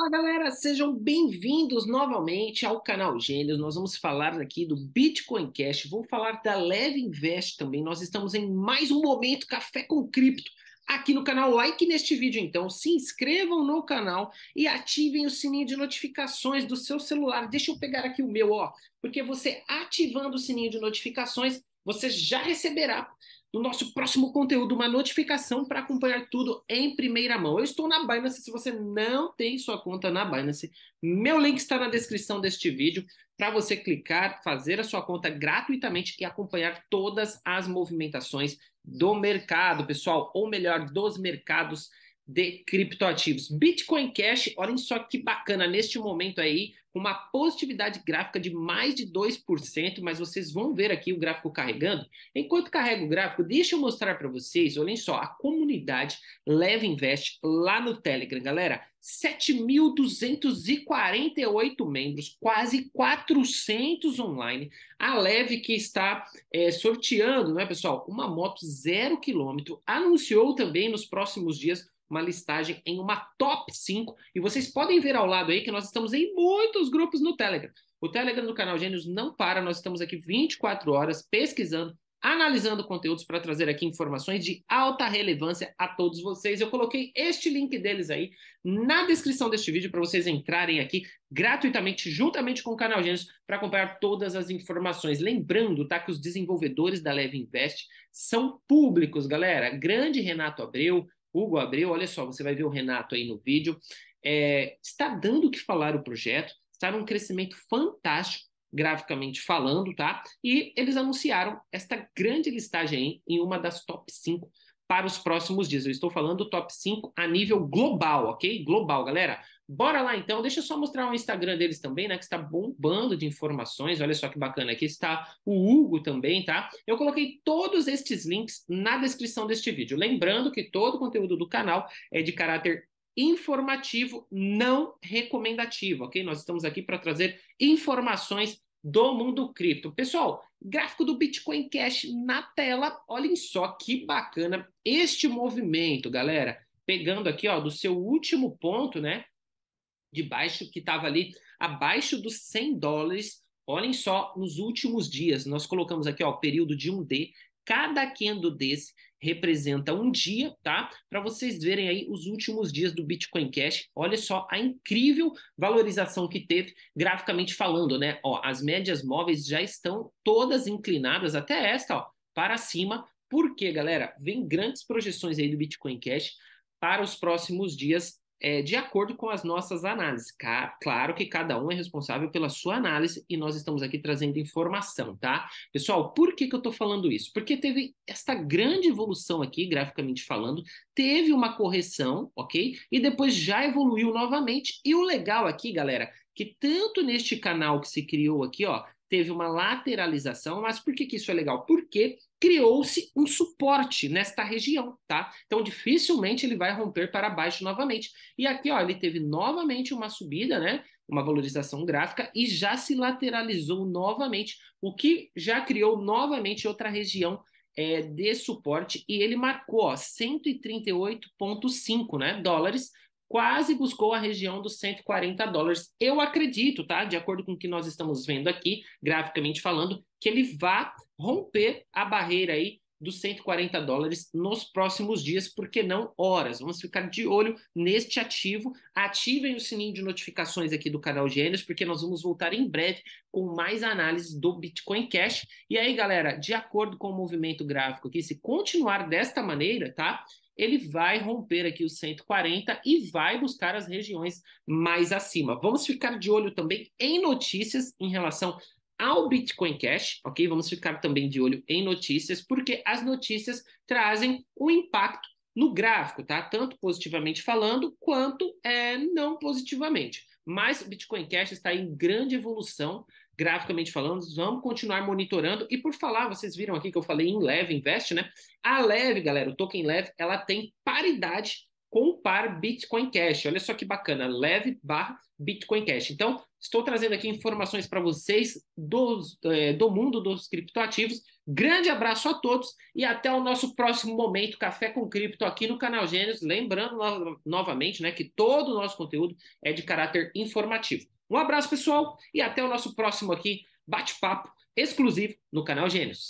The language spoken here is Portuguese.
Fala galera, sejam bem-vindos novamente ao canal Gênios. Nós vamos falar aqui do Bitcoin Cash, vou falar da Leve Invest também. Nós estamos em mais um momento Café com Cripto aqui no canal. Like neste vídeo, então se inscrevam no canal e ativem o sininho de notificações do seu celular. Deixa eu pegar aqui o meu, ó, porque você ativando o sininho de notificações você já receberá no nosso próximo conteúdo uma notificação para acompanhar tudo em primeira mão. Eu estou na Binance, se você não tem sua conta na Binance, meu link está na descrição deste vídeo para você clicar, fazer a sua conta gratuitamente e acompanhar todas as movimentações do mercado, pessoal, ou melhor, dos mercados de criptoativos. Bitcoin Cash, olhem só que bacana, neste momento aí, uma positividade gráfica de mais de 2%, mas vocês vão ver aqui o gráfico carregando. Enquanto carrega o gráfico, deixa eu mostrar para vocês, olhem só, a comunidade Leve Invest lá no Telegram, galera, 7.248 membros, quase 400 online. A Leve que está é, sorteando, não é, pessoal, uma moto zero quilômetro, anunciou também nos próximos dias uma listagem em uma top 5. E vocês podem ver ao lado aí que nós estamos em muitos grupos no Telegram. O Telegram do canal Gênios não para, nós estamos aqui 24 horas pesquisando, analisando conteúdos para trazer aqui informações de alta relevância a todos vocês. Eu coloquei este link deles aí na descrição deste vídeo para vocês entrarem aqui gratuitamente, juntamente com o canal Gênios, para acompanhar todas as informações. Lembrando, tá, que os desenvolvedores da Leve Invest são públicos, galera. Grande Renato Abreu, Google Abreu, olha só, você vai ver o Renato aí no vídeo. É, está dando o que falar o projeto, está num crescimento fantástico, graficamente falando, tá? E eles anunciaram esta grande listagem aí, em uma das top 5 para os próximos dias. Eu estou falando do top 5 a nível global, ok? Global, galera. Bora lá então, deixa eu só mostrar o Instagram deles também, né? Que está bombando de informações. Olha só que bacana. Aqui está o Hugo também, tá? Eu coloquei todos estes links na descrição deste vídeo. Lembrando que todo o conteúdo do canal é de caráter informativo, não recomendativo, ok? Nós estamos aqui para trazer informações do mundo cripto. Pessoal, gráfico do Bitcoin Cash na tela. Olhem só que bacana este movimento, galera. Pegando aqui, ó, do seu último ponto, né? De baixo, que estava ali abaixo dos 100 dólares. Olhem só, nos últimos dias, nós colocamos aqui, ó, o período de um D, Cada candle desse representa um dia, tá? Para vocês verem aí os últimos dias do Bitcoin Cash. Olha só a incrível valorização que teve graficamente falando, né? Ó, as médias móveis já estão todas inclinadas até esta, ó, para cima. Porque, galera, vem grandes projeções aí do Bitcoin Cash para os próximos dias é, de acordo com as nossas análises. Claro que cada um é responsável pela sua análise e nós estamos aqui trazendo informação, tá? Pessoal, por que, que eu estou falando isso? Porque teve esta grande evolução aqui, graficamente falando, teve uma correção, ok? E depois já evoluiu novamente. E o legal aqui, galera, que tanto neste canal que se criou aqui, ó, teve uma lateralização, mas por que, que isso é legal? Porque criou-se um suporte nesta região, tá? Então dificilmente ele vai romper para baixo novamente. E aqui, ó, ele teve novamente uma subida, né? Uma valorização gráfica e já se lateralizou novamente, o que já criou novamente outra região é, de suporte e ele marcou 138,5 né, dólares quase buscou a região dos 140 dólares. Eu acredito, tá? De acordo com o que nós estamos vendo aqui, graficamente falando, que ele vá romper a barreira aí dos 140 dólares nos próximos dias, porque não horas. Vamos ficar de olho neste ativo. Ativem o sininho de notificações aqui do canal Gênios, porque nós vamos voltar em breve com mais análises do Bitcoin Cash. E aí, galera, de acordo com o movimento gráfico aqui, se continuar desta maneira, tá? Ele vai romper aqui os 140 e vai buscar as regiões mais acima. Vamos ficar de olho também em notícias em relação ao Bitcoin Cash, ok? Vamos ficar também de olho em notícias, porque as notícias trazem um impacto no gráfico, tá? Tanto positivamente falando, quanto é, não positivamente. Mas o Bitcoin Cash está em grande evolução, graficamente falando. Vamos continuar monitorando. E por falar, vocês viram aqui que eu falei em Leve Invest, né? A Leve, galera, o token Leve, ela tem paridade com o par Bitcoin Cash. Olha só que bacana, Leve barra Bitcoin Cash. Então, Estou trazendo aqui informações para vocês dos, é, do mundo dos criptoativos. Grande abraço a todos e até o nosso próximo momento Café com Cripto aqui no canal Gênesis. Lembrando no, novamente né, que todo o nosso conteúdo é de caráter informativo. Um abraço, pessoal, e até o nosso próximo aqui bate-papo exclusivo no canal Gênesis.